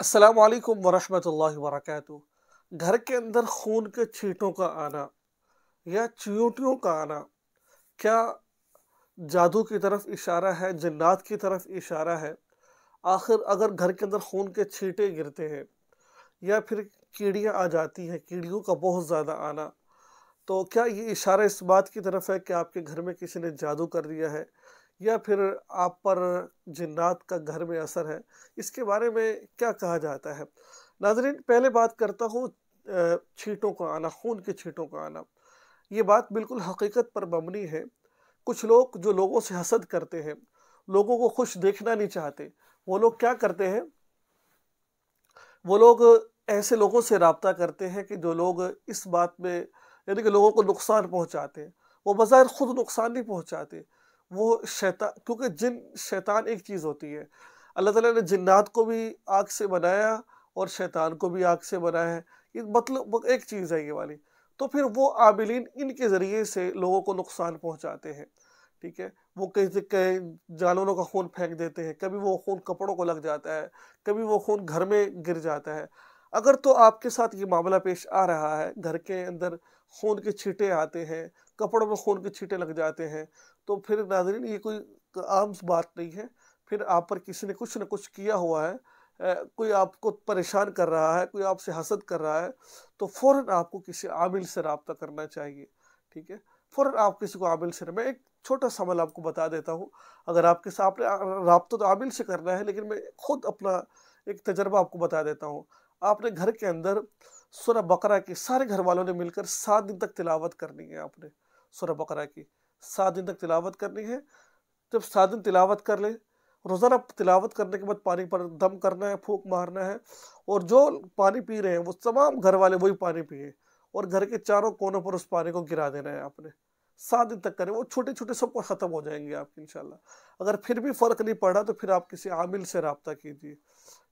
असलकम वालेकुम वरक घर के अंदर खून के छींटों का आना या चींटियों का आना क्या जादू की तरफ इशारा है जन्नात की तरफ इशारा है आखिर अगर घर के अंदर खून के छींटे गिरते हैं या फिर कीड़ियाँ आ जाती हैं कीड़ियों का बहुत ज़्यादा आना तो क्या ये इशारा इस बात की तरफ है कि आपके घर में किसी ने जादू कर दिया है या फिर आप पर जिन्नात का घर में असर है इसके बारे में क्या कहा जाता है नाजरीन पहले बात करता हूँ छींटों का आना खून के छींटों का आना ये बात बिल्कुल हकीकत पर मबनी है कुछ लोग जो लोगों से हसद करते हैं लोगों को खुश देखना नहीं चाहते वो लोग क्या करते हैं वो लोग ऐसे लोगों से रबता करते हैं कि जो लोग इस बात में यानी कि लोगों को नुकसान पहुँचाते हैं वो बाज़ार ख़ुद नुकसान नहीं पहुँचाते वो शैतान क्योंकि जिन शैतान एक चीज़ होती है अल्लाह ताला ने जिन्नात को भी आग से बनाया और शैतान को भी आग से बनाया है ये मतलब एक चीज़ है ये वाली तो फिर वो आबिलीन इनके ज़रिए से लोगों को नुकसान पहुँचाते हैं ठीक है वो कहीं से कहीं जानवरों का खून फेंक देते हैं कभी वो खून कपड़ों को लग जाता है कभी वो खून घर में गिर जाता है अगर तो आपके साथ ये मामला पेश आ रहा है घर के अंदर खून के छींटे आते हैं कपड़ों में खून के छींटे लग जाते हैं तो फिर नाजरीन ये कोई आम बात नहीं है फिर आप पर किसी ने कुछ ना कुछ किया हुआ है कोई आपको परेशान कर रहा है कोई आपसे हसद कर रहा है तो फ़ौर आपको किसी आमिल से रबता करना चाहिए ठीक है फ़ौर आप किसी को आमिल से मैं एक छोटा सा मल आपको बता देता हूँ अगर आपके साथ आपने रबता तो आमिल से करना है लेकिन मैं खुद अपना एक तजर्बा आपको बता देता हूँ आपने घर के अंदर सुरह बकरा की सारे घर वालों ने मिलकर सात दिन तक तिलावत करनी है आपने सुरह बकरा की सात दिन तक तिलावत करनी है जब सात दिन तिलावत कर ले रोज़ाना तिलावत करने के बाद पानी पर दम करना है फूक मारना है और जो पानी पी रहे हैं वो तमाम घर वाले वही पानी पिए और घर के चारों कोनों पर उस पानी को गिरा देना है आपने सात दिन तक करें वो छोटे छोटे सबको ख़त्म हो जाएंगे आपके इन अगर फिर भी फ़र्क नहीं पड़ा तो फिर आप किसी आमिल से रबता कीजिए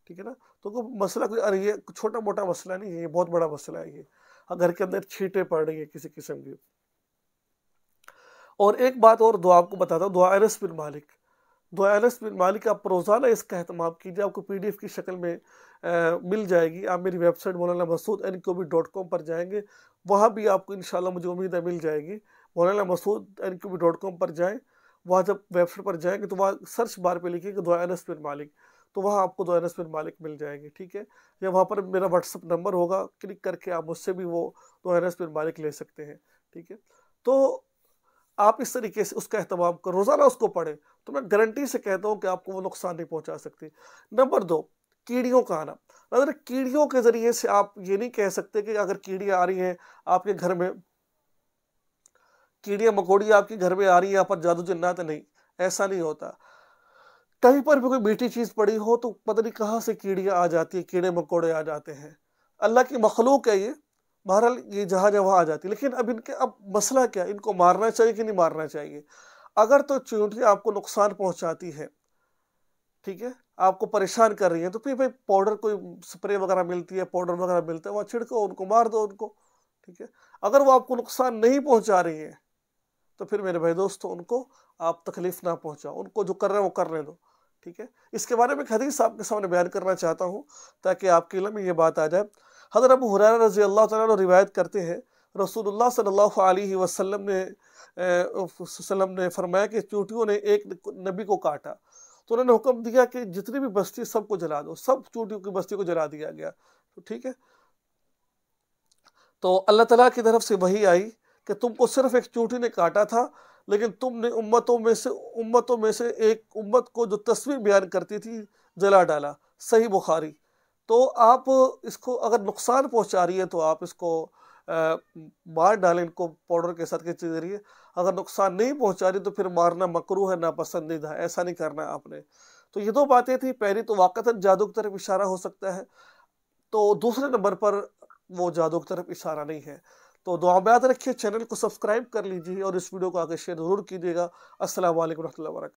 ठीक है ना तो कोई मसला कोई अरे ये छोटा मोटा मसला नहीं है ये बहुत बड़ा मसला है ये घर के अंदर छीटे पड़ रही है किसी किस्म की और एक बात और दुआ आपको बताता हूँ दुआ एनस बिन मालिक दुआ एनस बिन मालिक आप रोज़ाना इसका अहतमाम कीजिए आपको पी डी एफ की शक्ल में आ, मिल जाएगी आप मेरी website Maulana Masood N Q B dot com पर जाएंगे वहाँ भी आपको इन मुझे उम्मीद है मिल जाएगी Maulana Masood N Q B dot com पर जाएँ वहाँ जब वेबसाइट पर जाएंगे तो वहाँ सर्च बार पर लिखिएगा दुआ एनस बिन मालिक तो वहाँ आपको दो एन एस मालिक मिल जाएंगे ठीक है या वहाँ पर मेरा व्हाट्सअप नंबर होगा क्लिक करके आप मुझसे भी वो दो एन एस मालिक ले सकते हैं ठीक है तो आप इस तरीके से उसका अहतमाम करो रोज़ाना उसको पढ़ें तो मैं गारंटी से कहता हूँ कि आपको वो नुकसान नहीं पहुँचा सकती नंबर दो कीड़ियों का आना अगर कीड़ियों के ज़रिए से आप ये नहीं कह सकते कि अगर कीड़ियाँ आ रही हैं आपके घर में कीड़ियाँ मकोड़ियाँ आपके घर में आ रही हैं यहाँ पर जादू जन्नात नहीं ऐसा नहीं होता कहीं पर भी कोई मीठी चीज़ पड़ी हो तो पता नहीं कहाँ से कीड़ियाँ आ जाती है कीड़े मकोड़े आ जाते हैं अल्लाह की मखलूक है ये बहरहाल ये जहाँ जहाँ आ जाती है लेकिन अब इनके अब मसला क्या इनको मारना चाहिए कि नहीं मारना चाहिए अगर तो चूंटी आपको नुकसान पहुँचाती है ठीक है आपको परेशान कर रही है तो फिर भाई पाउडर कोई स्प्रे वगैरह मिलती है पाउडर वगैरह मिलता है वहाँ छिड़को उनको मार दो उनको ठीक है अगर वो आपको नुकसान नहीं पहुँचा रही है तो फिर मेरे भाई दोस्तों उनको आप तकलीफ़ ना पहुँचाओ उनको जो कर रहे हैं वो करने दो ठीक है इसके बारे में हदीस आपके सामने बयान करना चाहता हूँ ताकि आपके में ये बात आ जाए हज़र अबू हुर रजी अल्लाह तु रिवायत करते हैं रसूलुल्लाह सल्लल्लाहु अलैहि वसल्लम ने वसल्लम ने फरमाया कि चूटियों ने एक नबी को काटा तो उन्होंने हुक्म दिया कि जितनी भी बस्ती सबको जला दो सब चूटियों की बस्ती को जला दिया गया तो ठीक है तो अल्लाह तला की तरफ से वही आई कि तुमको सिर्फ एक चूटी ने काटा था लेकिन तुमने उम्मतों में से उम्मतों में से एक उम्मत को जो तस्वीर बयान करती थी जला डाला सही बुखारी तो आप इसको अगर नुकसान पहुंचा रही है तो आप इसको आ, मार डालें इनको पाउडर के साथ के जरिए अगर नुकसान नहीं पहुंचा रही तो फिर मारना मकरू है नापसंदीदा है ऐसा नहीं करना आपने तो ये दो बातें थी पहली तो वाक़ता जादू की तरफ इशारा हो सकता है तो दूसरे नंबर पर वो जादू की तरफ इशारा नहीं है तो दुआ में याद रखिए चैनल को सब्सक्राइब कर लीजिए और इस वीडियो को आगे शेयर ज़रूर कीजिएगा असल वरह वर्क